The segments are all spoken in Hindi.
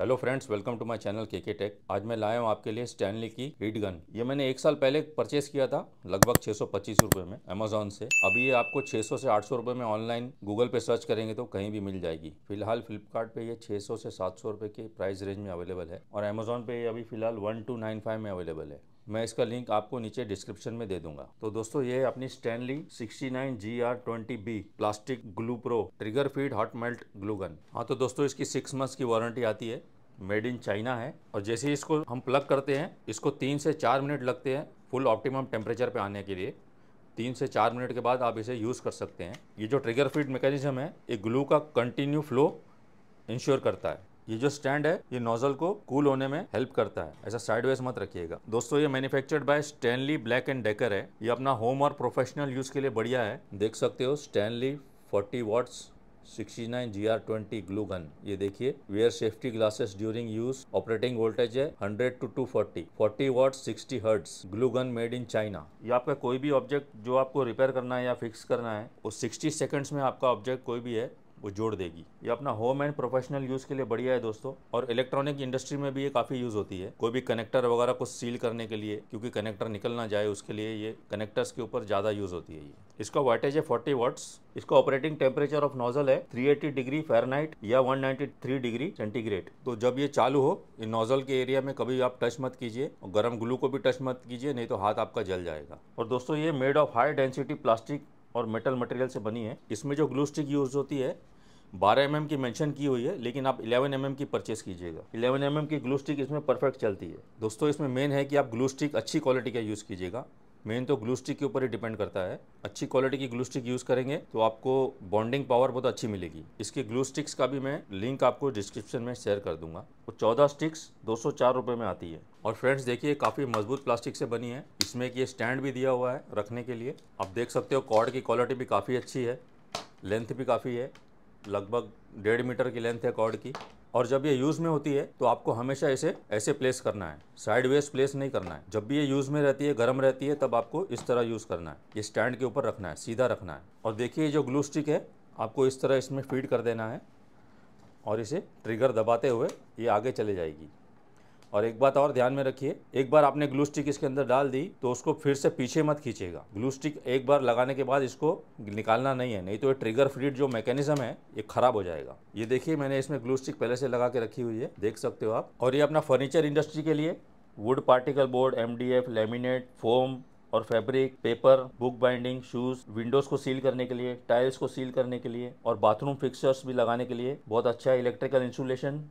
hello friends welcome to my channel K K take आज मैं लाया हूँ आपके लिए स्टैनली की हीट गन ये मैंने एक साल पहले परचेस किया था लगभग छः सौ में अमेजोन से अभी ये आपको 600 से 800 रुपए में ऑनलाइन गूगल पे सर्च करेंगे तो कहीं भी मिल जाएगी फिलहाल फ्लिपकार्ट पे ये 600 से 700 रुपए के प्राइस रेंज में अवेलेबल है और अमेजोन पे ये अभी फिलहाल वन में अवेलेबल है मैं इसका लिंक आपको नीचे डिस्क्रिप्शन में दे दूंगा तो दोस्तों ये अपनी Stanley 69 G R twenty B plastic glue pro trigger feed hot melt glue gun हाँ तो दोस्तों इसकी सिक्स मंथ्स की वारंटी आती है मेड इन चाइना है और जैसे ही इसको हम प्लग करते हैं इसको तीन से चार मिनट लगते हैं फुल ऑप्टिमम टेम्परेचर पर आने के लिए तीन से चार मिनट के बाद आप इसे यूज़ कर सकते हैं ये जो ट्रिगर फीड मैकेनिज्म है ये ग्लू का कंटिन्यू फ्लो इंश्योर करता है ये जो स्टैंड है ये नोजल को कूल होने में हेल्प करता है ऐसा साइडवेज मत रखिएगा दोस्तों ये manufactured by Stanley black and Decker है ये अपना होम और प्रोफेशनल यूज के लिए बढ़िया है देख सकते हो Stanley 40 watts 69 GR20 glue gun ये देखिए wear safety glasses during use operating voltage है 100 to 240 40 watt 60 hertz glue gun made in China ये आपका कोई भी ऑब्जेक्ट जो आपको रिपेयर करना है या फिक्स करना है वो 60 सेकंड्स में आपका ऑब्जेक्ट कोई भी है वो जोड़ देगी ये अपना होम एंड प्रोफेशनल यूज़ के लिए बढ़िया है दोस्तों और इलेक्ट्रॉनिक इंडस्ट्री में भी ये काफ़ी यूज़ होती है कोई भी कनेक्टर वगैरह को सील करने के लिए क्योंकि कनेक्टर निकल ना जाए उसके लिए ये कनेक्टर्स के ऊपर ज़्यादा यूज़ होती है ये इसका वाटेज है फोर्टी वर्ट्स इसका ऑपरेटिंग टेम्परेचर ऑफ नोजल है थ्री एटी डिग्री फेरनाइट या वन थ्री डिग्री सेंटीग्रेड तो जब ये चालू हो इन नोजल के एरिया में कभी आप टच मत कीजिए और गर्म ग्लू को भी टच मत कीजिए नहीं तो हाथ आपका जल जाएगा और दोस्तों ये made of high density plastic और मेटल मटेरियल से बनी है इसमें जो ग्लू स्टिक यूज होती है बारह एम की मेंशन की हुई है लेकिन आप 11 एम mm की परचेस कीजिएगा 11 एम mm की ग्लू स्टिक इसमें परफेक्ट चलती है दोस्तों इसमें मेन है कि आप ग्लू स्टिक अच्छी क्वालिटी का यूज़ कीजिएगा मेन तो ग्लू स्टिक के ऊपर ही डिपेंड करता है अच्छी क्वालिटी की ग्लू स्टिक यूज़ करेंगे तो आपको बॉन्डिंग पावर बहुत अच्छी मिलेगी इसके ग्लू स्टिक्स का भी मैं लिंक आपको डिस्क्रिप्शन में शेयर कर दूंगा वो तो चौदह स्टिक्स दो सौ में आती है और फ्रेंड्स देखिए काफ़ी मजबूत प्लास्टिक से बनी है इसमें एक ये स्टैंड भी दिया हुआ है रखने के लिए आप देख सकते हो कॉर्ड की क्वालिटी भी काफ़ी अच्छी है लेंथ भी काफ़ी है लगभग डेढ़ मीटर की लेंथ है कॉर्ड की और जब ये यूज़ में होती है तो आपको हमेशा इसे ऐसे प्लेस करना है साइड वेज प्लेस नहीं करना है जब भी ये यूज़ में रहती है गर्म रहती है तब आपको इस तरह यूज़ करना है ये स्टैंड के ऊपर रखना है सीधा रखना है और देखिए जो ग्लू स्टिक है आपको इस तरह इसमें फीड कर देना है और इसे ट्रिगर दबाते हुए ये आगे चले जाएगी और एक बात और ध्यान में रखिए एक बार आपने ग्लू स्टिक इसके अंदर डाल दी तो उसको फिर से पीछे मत खींचेगा ग्लू स्टिक एक बार लगाने के बाद इसको निकालना नहीं है नहीं तो ये ट्रिगर फ्रीड जो मैकेनिज्म है ये खराब हो जाएगा ये देखिए मैंने इसमें ग्लू स्टिक पहले से लगा के रखी हुई है देख सकते हो आप और ये अपना फर्नीचर इंडस्ट्री के लिए wood particle board M laminate foam और fabric paper book binding shoes windows को सील करने के लिए टाइल्स को सील करने के लिए और बाथरूम फिक्सर्स भी लगाने के लिए बहुत अच्छा है इलेक्ट्रिकल इंसुलेशन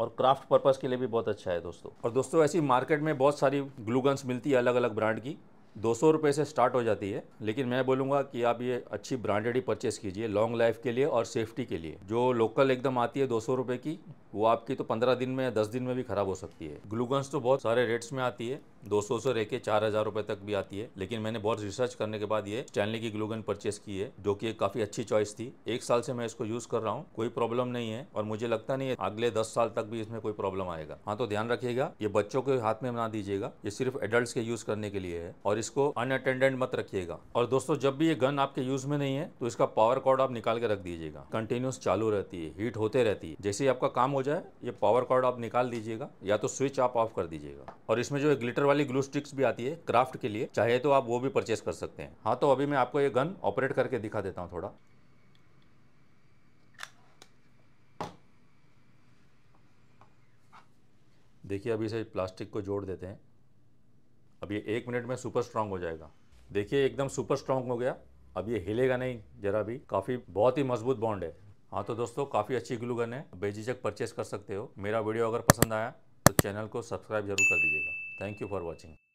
और क्राफ्ट पर्पज़ के लिए भी बहुत अच्छा है दोस्तों और दोस्तों ऐसी मार्केट में बहुत सारी ग्लू गन्स मिलती है अलग अलग ब्रांड की दो सौ रुपये से स्टार्ट हो जाती है लेकिन मैं बोलूँगा कि आप ये अच्छी ब्रांडेड ही परचेस कीजिए लॉन्ग लाइफ के लिए और सेफ्टी के लिए जो लोकल एकदम आती है दो सौ रुपये की वो आपकी तो पंद्रह दिन में या दस दिन में भी खराब हो सकती है ग्लूगन्स तो बहुत सारे रेट्स में आती है दो सौ से लेके चार हजार रुपए तक भी आती है लेकिन मैंने बहुत रिसर्च करने के बाद ये स्टैनली की ग्लूगन परचेस की है जो कि काफी अच्छी चॉइस थी एक साल से मैं इसको यूज कर रहा हूँ कोई प्रॉब्लम नहीं है और मुझे लगता नहीं है अगले दस साल तक भी इसमें कोई प्रॉब्लम आएगा हाँ तो ध्यान रखिएगा ये बच्चों के हाथ में ना दीजिएगा ये सिर्फ एडल्ट के यूज करने के लिए है और इसको अनअटेंडेंट मत रखिएगा और दोस्तों जब भी ये गन आपके यूज में नहीं है तो इसका पावर कॉर्ड आप निकाल के रख दीजिएगा कंटिन्यूस चालू रहती है हीट होते रहती है जैसे ही आपका काम हो जाए ये पावर कॉर्ड आप निकाल दीजिएगा या तो स्विच आप ऑफ कर दीजिएगा और इसमें जो ग्लिटर वाली ग्लू स्टिक्स भी आती है क्राफ्ट के लिए चाहे तो आप वो भी परचेस कर सकते हैं हाँ तो अभी मैं आपको ये गन ऑपरेट करके दिखा देता हूँ थोड़ा देखिए अभी इसे प्लास्टिक को जोड़ देते हैं अब ये एक मिनट में सुपर स्ट्रांग हो जाएगा देखिए एकदम सुपर स्ट्रांग हो गया अब ये हिलेगा नहीं जरा भी काफ़ी बहुत ही मजबूत बॉन्ड है हाँ तो दोस्तों काफ़ी अच्छी ग्लू गन है बेझिझक परचेस कर सकते हो मेरा वीडियो अगर पसंद आया तो चैनल को सब्सक्राइब जरूर कर दीजिएगा थैंक यू फॉर वॉचिंग